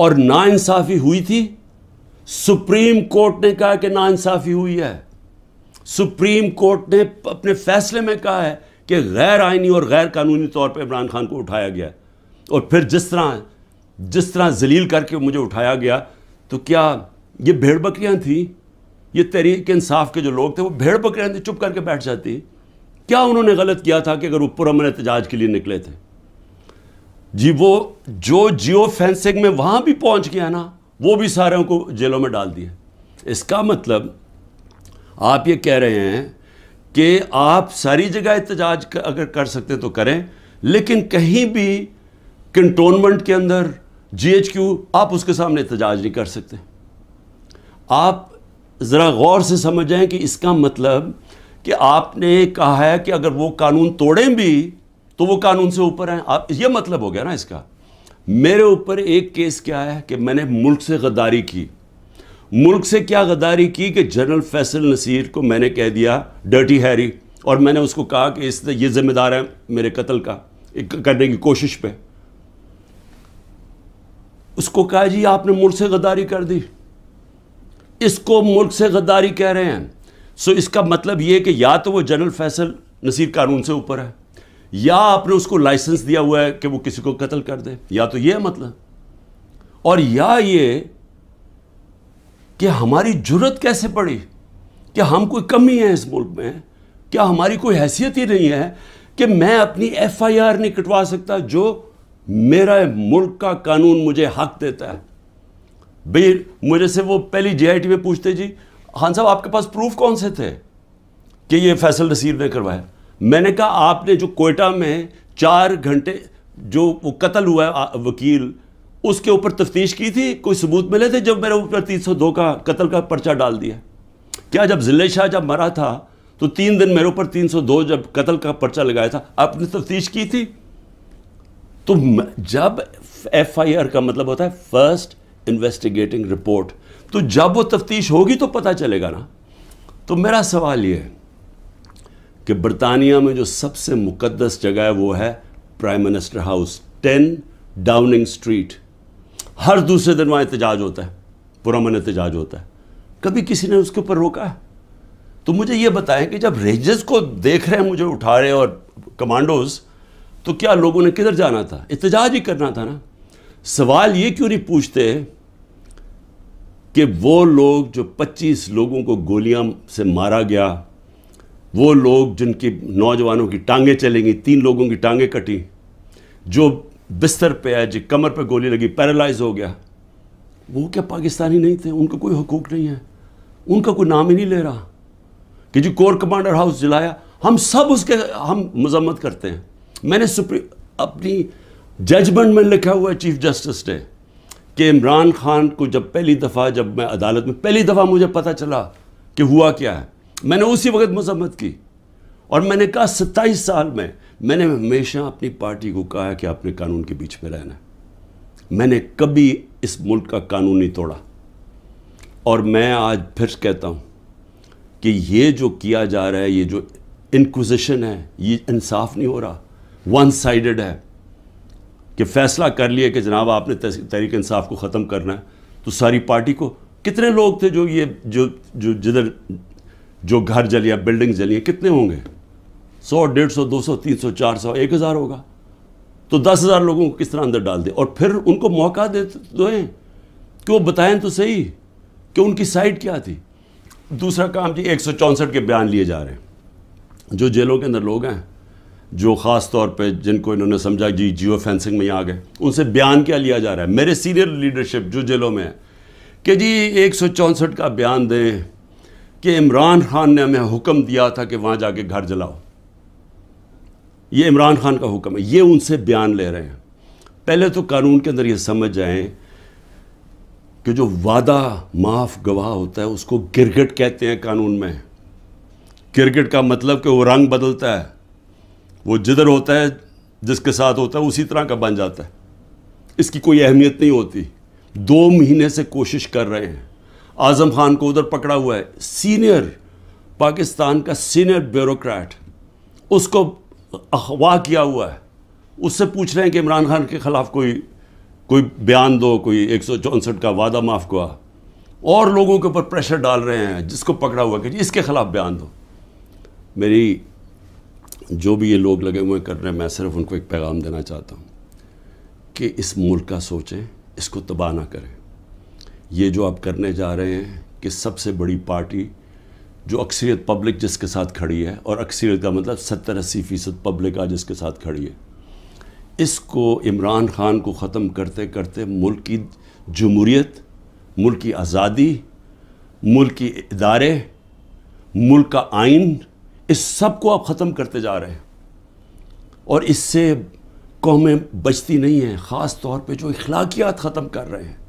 और नाइंसाफ़ी हुई थी सुप्रीम कोर्ट ने कहा कि नाइंसाफ़ी हुई है सुप्रीम कोर्ट ने अपने फैसले में कहा है कि गैर आइनी और गैर कानूनी तौर पर इमरान खान को उठाया गया और फिर जिस तरह जिस तरह जलील करके मुझे उठाया गया तो क्या ये भेड़ बकरियाँ थी ये तहरीक इंसाफ के जो लोग थे वो भेड़ बकरियाँ थी चुप करके बैठ जाती क्या उन्होंने गलत किया था कि अगर वो पुरमन एहतजाज के लिए निकले थे जी वो जो जियो फेंसिंग में वहाँ भी पहुँच गया ना वो भी सारे को जेलों में डाल दिया इसका मतलब आप ये कह रहे हैं कि आप सारी जगह एहतजाज अगर कर सकते तो करें लेकिन कहीं भी कंटोनमेंट के अंदर जीएचक्यू आप उसके सामने एहतजाज नहीं कर सकते आप ज़रा गौर से समझ जाएँ कि इसका मतलब कि आपने कहा है कि अगर वो कानून तोड़ें भी तो वो कानून से ऊपर है आप ये मतलब हो गया ना इसका मेरे ऊपर एक केस क्या है कि मैंने मुल्क से गद्दारी की मुल्क से क्या गद्दारी की कि जनरल फैसल नसीर को मैंने कह दिया डर्टी हैरी और मैंने उसको कहा कि इस ये जिम्मेदार है मेरे कत्ल का करने की कोशिश पे उसको कहा जी आपने मुल्क से गद्दारी कर दी इसको मुल्क से गद्दारी कह रहे हैं सो इसका मतलब ये कि या तो वो जनरल फैसल नसीर कानून से ऊपर है या आपने उसको लाइसेंस दिया हुआ है कि वो किसी को कत्ल कर दे या तो ये है मतलब और या ये कि हमारी जरूरत कैसे पड़ी क्या हम कोई कमी है इस मुल्क में क्या हमारी कोई हैसियत ही नहीं है कि मैं अपनी एफआईआर नहीं कटवा सकता जो मेरा मुल्क का कानून मुझे हक देता है भाई मुझे से वो पहली जे में पूछते जी हाँ साहब आपके पास प्रूफ कौन से थे कि ये फैसल नसीर ने करवाया मैंने कहा आपने जो कोयटा में चार घंटे जो वो कत्ल हुआ है वकील उसके ऊपर तफ्तीश की थी कोई सबूत मिले थे जब मेरे ऊपर तीन सौ दो का कत्ल का पर्चा डाल दिया क्या जब जिले शाह जब मरा था तो तीन दिन मेरे ऊपर तीन सौ दो जब कत्ल का पर्चा लगाया था आपने तफ्तीश की थी तो जब एफ आई आर का मतलब होता है फर्स्ट इन्वेस्टिगेटिंग रिपोर्ट तो जब वो तफ्तीश होगी तो पता चलेगा ना तो मेरा सवाल ये है कि बरतानिया में जो सबसे मुकदस जगह है वो है prime minister house ten Downing Street हर दूसरे दिन वहाँ एहतजाज होता है पुरमन एहतजाज होता है कभी किसी ने उसके ऊपर रोका है तो मुझे ये बताएं कि जब रेंजर्स को देख रहे हैं मुझे उठा रहे और कमांडोज तो क्या लोगों ने किधर जाना था एहतजाज ही करना था ना सवाल ये क्यों नहीं पूछते कि वो लोग जो 25 लोगों को गोलियां से मारा गया वो लोग जिनकी नौजवानों की टांगें चलेंगी तीन लोगों की टांगें कटी जो बिस्तर पे है जी कमर पे गोली लगी पैरालाइज हो गया वो क्या पाकिस्तानी नहीं थे उनका कोई हकूक नहीं है उनका कोई नाम ही नहीं ले रहा कि जी कोर कमांडर हाउस जलाया हम सब उसके हम मजम्मत करते हैं मैंने अपनी जजमेंट में लिखा हुआ है चीफ जस्टिस ने कि इमरान खान को जब पहली दफ़ा जब मैं अदालत में पहली दफ़ा मुझे पता चला कि हुआ क्या है मैंने उसी वक्त मजम्मत की और मैंने कहा सत्ताईस साल में मैंने हमेशा अपनी पार्टी को कहा कि आपने कानून के बीच में रहना मैंने कभी इस मुल्क का कानून नहीं तोड़ा और मैं आज फिर कहता हूँ कि ये जो किया जा रहा है ये जो इनक्विजिशन है ये इंसाफ नहीं हो रहा वन साइडेड है कि फैसला कर लिया कि जनाब आपने तहरीक इंसाफ को ख़त्म करना है तो सारी पार्टी को कितने लोग थे जो ये जो जो जिधर जो घर जली या बिल्डिंग जली कितने होंगे सौ डेढ़ सौ दो सौ तीन सौ चार सौ एक हज़ार होगा तो दस हज़ार लोगों को किस तरह अंदर डाल दे और फिर उनको मौका दे दो तो कि वो बताएं तो सही कि उनकी साइड क्या थी दूसरा काम जी एक के बयान लिए जा रहे हैं जो जेलों के अंदर लोग हैं जो ख़ास तौर पे जिनको इन्होंने समझा जी जियो फेंसिंग में आ गए उनसे बयान क्या लिया जा रहा है मेरे सीनियर लीडरशिप जो जेलों में है कि जी एक का बयान दें कि इमरान खान ने हमें हुक्म दिया था कि वहां जाके घर जलाओ ये इमरान खान का हुक्म है ये उनसे बयान ले रहे हैं पहले तो कानून के अंदर ये समझ जाए कि जो वादा माफ गवाह होता है उसको गिरगट कहते हैं कानून में क्रिकेट का मतलब कि वो रंग बदलता है वो जिधर होता है जिसके साथ होता है उसी तरह का बन जाता है इसकी कोई अहमियत नहीं होती दो महीने से कोशिश कर रहे हैं आज़म खान को उधर पकड़ा हुआ है सीनियर पाकिस्तान का सीनियर ब्यूरोक्रेट उसको अगवा किया हुआ है उससे पूछ रहे हैं कि इमरान खान के ख़िलाफ़ कोई कोई बयान दो कोई एक सौ चौंसठ का वादा माफ़ हुआ और लोगों के ऊपर प्रेशर डाल रहे हैं जिसको पकड़ा हुआ कि इसके ख़िलाफ़ बयान दो मेरी जो भी ये लोग लगे हुए कर रहे हैं मैं सिर्फ उनको एक पैगाम देना चाहता हूँ कि इस मुल्क का सोचें इसको तबाह ना करें ये जो आप करने जा रहे हैं कि सबसे बड़ी पार्टी जो अक्सरियत पब्लिक जिसके साथ खड़ी है और अक्सरियत का मतलब सत्तर अस्सी फ़ीसद पब्लिक आज इसके साथ खड़ी है इसको इमरान खान को ख़त्म करते करते मुल्क की जमूरीत मुल्क की आज़ादी मुल्क की इदारे मुल्क का आइन इस सब को आप ख़त्म करते जा रहे हैं और इससे कौमें बचती नहीं हैं ख़ास तौर पर जो अखलाकियात ख़त्म कर रहे हैं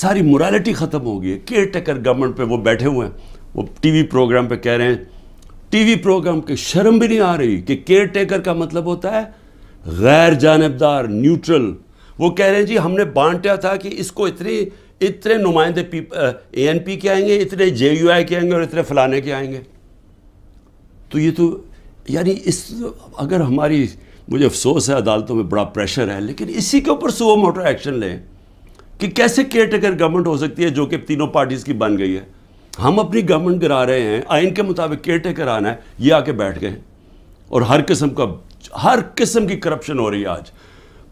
सारी मोरालिटी ख़त्म हो गई है केयर टेकर गवर्नमेंट पे वो बैठे हुए हैं वो टीवी प्रोग्राम पे कह रहे हैं टीवी प्रोग्राम की शर्म भी नहीं आ रही कि केयर टेकर का मतलब होता है गैर जानबदार न्यूट्रल वो कह रहे हैं जी हमने बांटा था कि इसको इतने इतने नुमाइंदे ए एन पी के आएंगे इतने जे यू आई के आएंगे और इतने फलाने के आएंगे तो ये तो यानी इस अगर हमारी मुझे अफसोस है अदालतों में बड़ा प्रेशर है लेकिन इसी के ऊपर सुबह मोटर एक्शन लें कि कैसे केयर टेकर गवर्नमेंट हो सकती है जो कि तीनों पार्टीज़ की बन गई है हम अपनी गवर्नमेंट करा रहे हैं आइन के मुताबिक केयर टेकर आना है ये आके बैठ गए और हर किस्म का हर किस्म की करप्शन हो रही है आज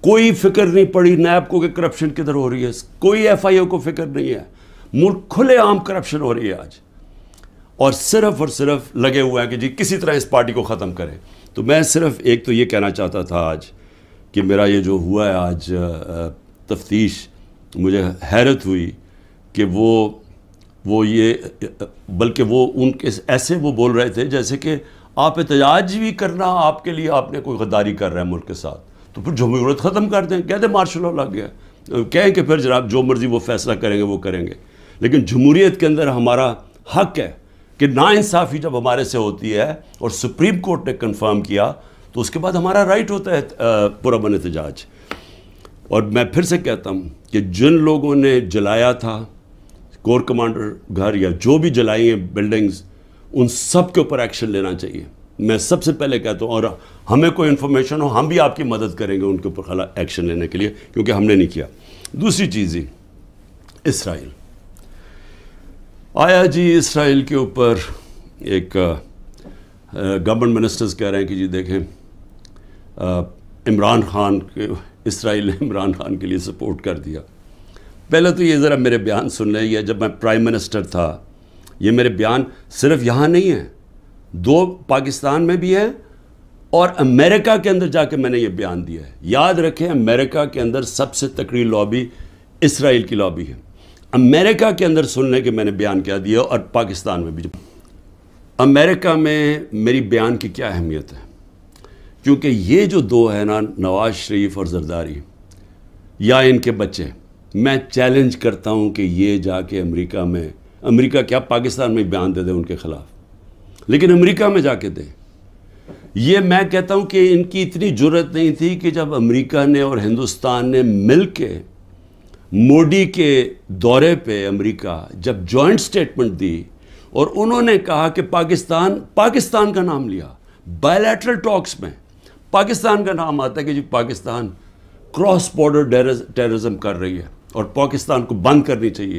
कोई फिक्र नहीं पड़ी नैब को कि करप्शन किधर हो रही है कोई एफआईओ को फिक्र नहीं है मुल्क खुलेआम करप्शन हो रही है आज और सिर्फ और सिर्फ लगे हुए हैं कि जी किसी तरह इस पार्टी को ख़त्म करें तो मैं सिर्फ एक तो ये कहना चाहता था आज कि मेरा ये जो हुआ है आज तफ्तीश मुझे हैरत हुई कि वो वो ये बल्कि वो उनके ऐसे वो बोल रहे थे जैसे कि आप एहतजाज भी करना आपके लिए आपने कोई गद्दारी कर रहा है मुल्क के साथ तो फिर जमहूरत ख़त्म कर दें कह दें मार्शल लॉ लग गया कहें कि फिर जनाब जो मर्ज़ी वो फैसला करेंगे वो करेंगे लेकिन जमहूरीत के अंदर हमारा हक है कि नाानसाफ़ी जब हमारे से होती है और सुप्रीम कोर्ट ने कन्फर्म किया तो उसके बाद हमारा राइट होता है पुरबन एहतजाज और मैं फिर से कहता हूँ कि जिन लोगों ने जलाया था कोर कमांडर घर या जो भी जलाई हैं बिल्डिंग्स उन सब के ऊपर एक्शन लेना चाहिए मैं सबसे पहले कहता हूँ और हमें कोई इन्फॉर्मेशन हो हम भी आपकी मदद करेंगे उनके ऊपर खला एक्शन लेने के लिए क्योंकि हमने नहीं किया दूसरी चीज़ ही इसराइल आया जी इसराइल के ऊपर एक गवर्नमेंट मिनिस्टर्स कह रहे हैं कि जी देखें इमरान खान के इसराइल इमरान खान के लिए सपोर्ट कर दिया पहले तो ये ज़रा मेरे बयान सुन लें या जब मैं प्राइम मिनिस्टर था ये मेरे बयान सिर्फ यहाँ नहीं है दो पाकिस्तान में भी हैं और अमेरिका के अंदर जाके मैंने ये बयान दिया है याद रखें अमेरिका के अंदर सबसे तकड़ी लॉबी इसराइल की लॉबी है अमेरिका के अंदर सुनने के मैंने बयान क्या दिया और पाकिस्तान में भी अमेरिका में मेरी बयान की क्या अहमियत है क्योंकि ये जो दो है ना नवाज शरीफ और जरदारी या इनके बच्चे मैं चैलेंज करता हूँ कि ये जाके अमेरिका में अमेरिका क्या पाकिस्तान में बयान दे दें उनके ख़िलाफ़ लेकिन अमेरिका में जाके दे ये मैं कहता हूँ कि इनकी इतनी ज़रूरत नहीं थी कि जब अमेरिका ने और हिंदुस्तान ने मिल के मोदी के दौरे पे अमेरिका जब जॉइंट स्टेटमेंट दी और उन्होंने कहा कि पाकिस्तान पाकिस्तान का नाम लिया बायलैटरल टॉक्स में पाकिस्तान का नाम आता है कि जी पाकिस्तान क्रॉस बॉर्डर टेररिज्म कर रही है और पाकिस्तान को बंद करनी चाहिए